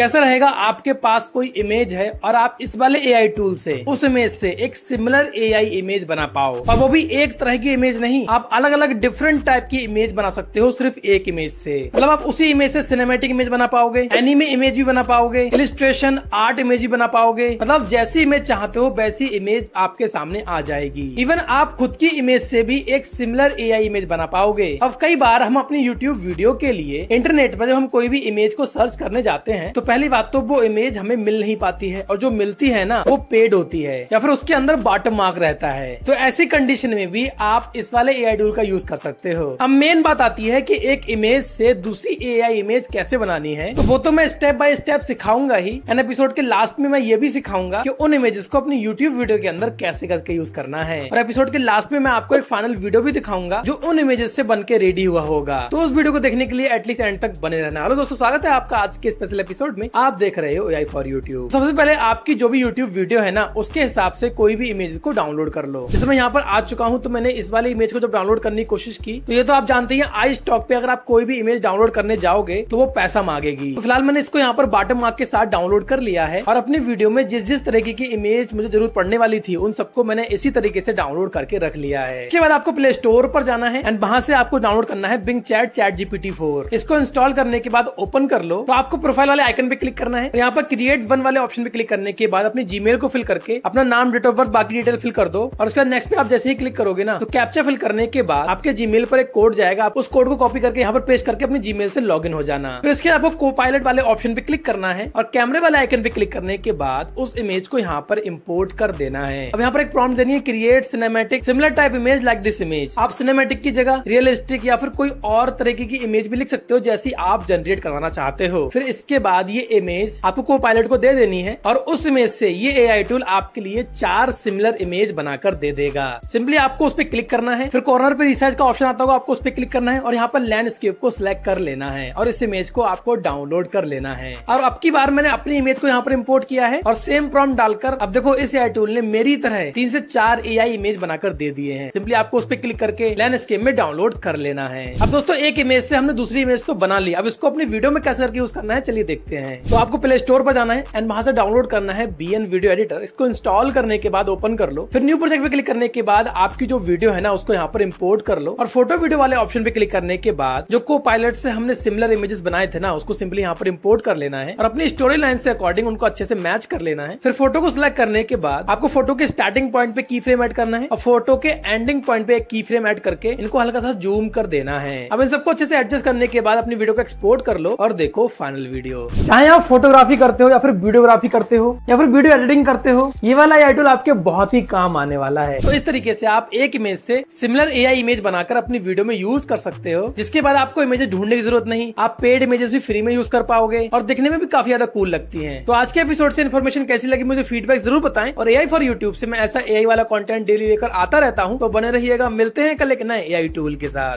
कैसा रहेगा आपके पास कोई इमेज है और आप इस वाले एआई टूल से उस इमेज से एक सिमिलर एआई इमेज बना पाओ और वो भी एक तरह की इमेज नहीं आप अलग अलग डिफरेंट टाइप की इमेज बना सकते हो सिर्फ एक इमेज से मतलब आप उसी इमेज से सिनेमेटिक इमेज बना पाओगे एनिमे इमेज भी बना पाओगे इलिस्ट्रेशन आर्ट इमेज भी बना पाओगे मतलब जैसी इमेज चाहते हो वैसी इमेज आपके सामने आ जाएगी इवन आप खुद की इमेज से भी एक सिमिलर आई इमेज बना पाओगे अब कई बार हम अपनी यूट्यूब वीडियो के लिए इंटरनेट पर जब हम कोई भी इमेज को सर्च करने जाते हैं तो पहली बात तो वो इमेज हमें मिल नहीं पाती है और जो मिलती है ना वो पेड होती है या फिर उसके अंदर बॉटम मार्क रहता है तो ऐसी कंडीशन में भी आप इस वाले ए टूल का यूज कर सकते हो अब मेन बात आती है की एक इमेज से दूसरी ए इमेज कैसे बनानी है तो वो तो मैं स्टेप बाय स्टेप सिखाऊंगा ही एन एपिसोड के लास्ट में मैं ये भी सिखाऊंगा की उन इमेजेस को अपनी यूट्यूब वीडियो के अंदर कैसे करके यूज करना है और एपिसोड के लास्ट में मैं आपको एक फाइनल वीडियो भी दिखाऊंगा जो उन इमेजेस से बन के रेडी हुआ होगा तो उस वीडियो को देखने के लिए एटलीस्ट एंड तक बने रहना हेलो दोस्तों स्वागत है आपका आज के स्पेशल एपिसोड में आप देख रहे हो आई फॉर यूट्यूब सबसे पहले आपकी जो भी यूट्यूब वीडियो है ना उसके हिसाब से कोई भी इमेज को डाउनलोड कर लो जैसे मैं यहाँ पर आ चुका हूँ तो मैंने इस वाले इमेज को जब डाउनलोड करने की कोशिश की तो ये तो आप जानते हैं आई स्टॉक पे अगर आप कोई भी इमेज डाउनलोड करने जाओगे तो वो पैसा मांगेगी तो फिलहाल मैंने इसको यहाँ पर बाटम मार्क के साथ डाउनलोड कर लिया है और अपनी वीडियो में जिस जिस तरीके की इमेज मुझे जरूर पड़ने वाली थी उन सबको मैंने इसी तरीके से डाउनलोड करके रख लिया है इसके बाद आपको प्ले स्टोर पर जाना है एंड वहाँ से आपको डाउनलोड करना है Bing chat chat GPT four इसको इंस्टॉल करने के बाद ओपन कर लो तो आपको प्रोफाइल वाले आइकन बटन पे क्लिक करना है यहाँ पर क्रिएट वन वाले ऑप्शन पे क्लिक करने के बाद अपने जीमेल को फिल करके अपना नाम डेट ऑफ बर्थ बाकी डिटेल फिल कर दो और उसके बाद नेक्स्ट पे आप जैसे ही क्लिक करोगे ना तो कैप्चा फिल करने के बाद आपके जी पर एक कोड जाएगा आप उस कोड को कॉपी करके यहाँ पर पेस्ट करके अपने जी से लॉग हो जाना फिर इसके आपको को पायलट वाले ऑप्शन पे क्लिक करना है और कैमरे वाले आइकन पे क्लिक करने के बाद उस इमेज को यहाँ पर इम्पोर्ट कर देना है अब यहाँ पर एक प्रॉम्प्ट देनी है create cinematic similar type image like this image आप सिनेमेटिक की जगह रियलिस्टिक या फिर कोई और तरीके की इमेज भी लिख सकते हो जैसी आप जनरेट करवाना चाहते हो फिर इसके बाद ये इमेज आपको को पायलट को दे देनी है और उस इमेज से ये एआई टूल आपके लिए चार सिमिलर इमेज बनाकर दे देगा सिंपली आपको उस पर क्लिक करना है फिर कॉर्नर पे रिसाइज का ऑप्शन आता होगा आपको उस पर क्लिक करना है और यहाँ पर लैंडस्केप को सिलेक्ट कर लेना है और इस इमेज को आपको डाउनलोड कर लेना है और अब की बार मैंने अपनी इमेज को यहाँ पर इम्पोर्ट किया है और सेम प्रॉम डालकर अब देखो इस एआई टूल ने मेरी तरह तीन से चार ए इमेज बनाकर दे दिए हैं सिंपली आपको उस पर क्लिक करके लैंडस्केप में डाउनलोड कर लेना है अब दोस्तों एक इमेज से हमने दूसरी इमेज तो बना ली अब इसको अपनी वीडियो में कैसे करके यूज करना है चलिए देखते हैं हैं तो आपको प्ले स्टोर पर जाना है एंड वहां से डाउनलोड करना है बी एन वीडियो एडिटर इसको इंस्टॉल करने के बाद ओपन कर लो फिर न्यू प्रोजेक्ट पे क्लिक करने के बाद आपकी जो वीडियो है ना उसको यहाँ पर इम्पोर्ट कर लो और फोटो वीडियो वाले ऑप्शन पे क्लिक करने के बाद जो को पायलट से हमने सिमिलर इमेजेस बनाए थे ना उसको सिंपली यहाँ पर इम्पोर्ट कर लेना है और अपनी स्टोरी लाइन से अकॉर्डिंग उनको अच्छे से मैच कर लेना है फिर फोटो को सिलेक्ट करने के बाद आपको फोटो के स्टार्टिंग पॉइंट पे की फ्रेम एड करना है और फोटो के एंडिंग पॉइंट पे की फ्रेम एड करके इनको हल्का सा जूम कर देना है अब इन सबको अच्छे से एडजस्ट करने के बाद अपनी वीडियो को एक्सपोर्ट कर लो और देखो फाइनल वीडियो चाहे आप फोटोग्राफी करते हो या फिर वीडियोग्राफी करते हो या फिर वीडियो एडिटिंग करते हो ये वाला एआई टूल आपके बहुत ही काम आने वाला है तो इस तरीके से आप एक इमेज से सिमिलर एआई इमेज बनाकर अपनी वीडियो में यूज कर सकते हो जिसके बाद आपको इमेजेस ढूंढने की जरूरत नहीं आप पेड इमेजेस भी फ्री में यूज कर पाओगे और दिखने में भी काफी ज्यादा कूल लगती है तो आज के एपिसोड से इन्फॉर्मेशन कैसी लगी मुझे फीडबैक जरूर बताएं और एआई फॉर यूट्यूब से मैं ऐसा एआई वाला कंटेंट डेली लेकर आता रहता हूं तो बने रहिएगा मिलते हैं कल एक नए एआई टूल के साथ